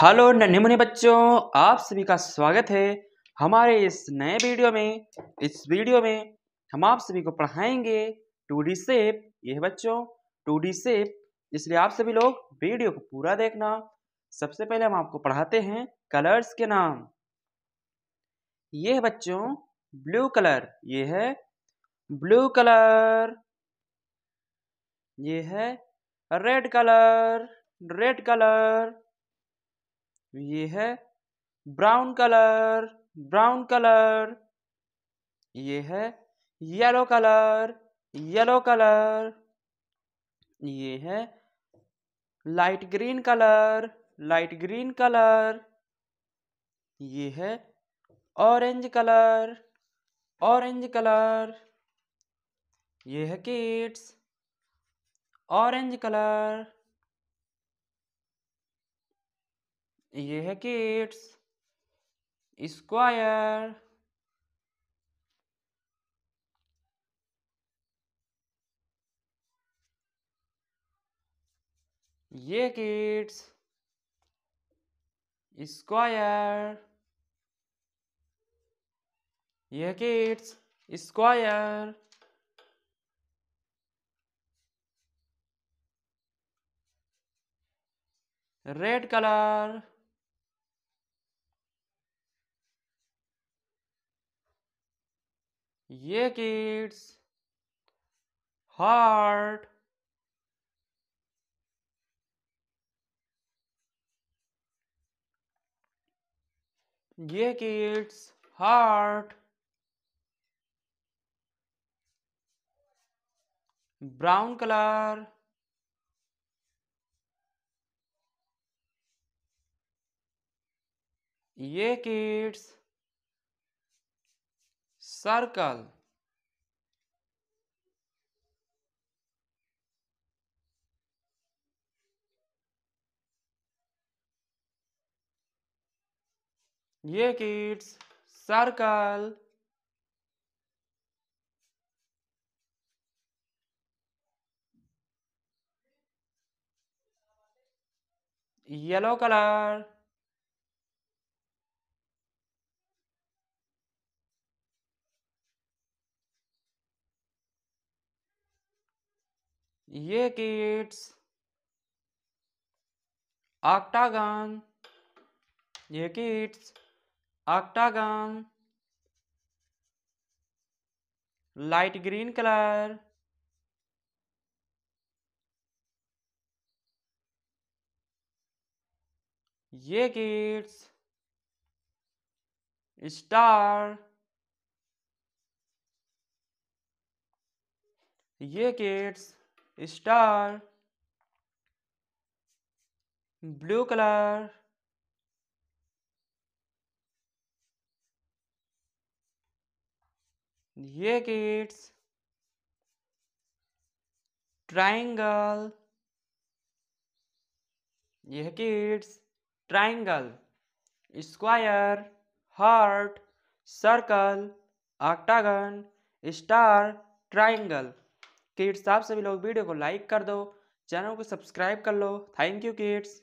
hello नन्हे मुन्ने बच्चों आप सभी का स्वागत है हमारे इस नए वीडियो में इस वीडियो में हम आप सभी को पढ़ाएंगे टू डी सेप है बच्चों टू डी सेप इसलिए आप सभी लोग वीडियो को पूरा देखना सबसे पहले हम आपको पढ़ाते हैं कलर्स के नाम यह बच्चों ब्लू कलर ये है ब्लू कलर ये है रेड कलर रेड कलर तो ये है ब्राउन कलर ब्राउन कलर ये है येलो कलर येलो कलर ये है light green colour light green colour ये है ऑरेंज कलर ऑरेंज कलर ये है किड्स ऑरेंज कलर ये है किड्स स्क्वायर ये किड्स स्क्वायर ये किड्स स्क्वायर रेड कलर ये किड्स हार्ट ये किड्स हार्ट ब्राउन कलर ये किड्स सर्कल ये किड्स सर्कल येलो कलर ये किड्स आक्टागन ये kids octagon light green colour ये किड्स स्टार ये किड्स स्टार ब्लू कलर ये किड्स ट्राइंगल यह kids triangle square heart circle octagon star triangle kids आप सभी लोग वीडियो को लाइक कर दो चैनल को सब्सक्राइब कर लो थैंक यू किड्स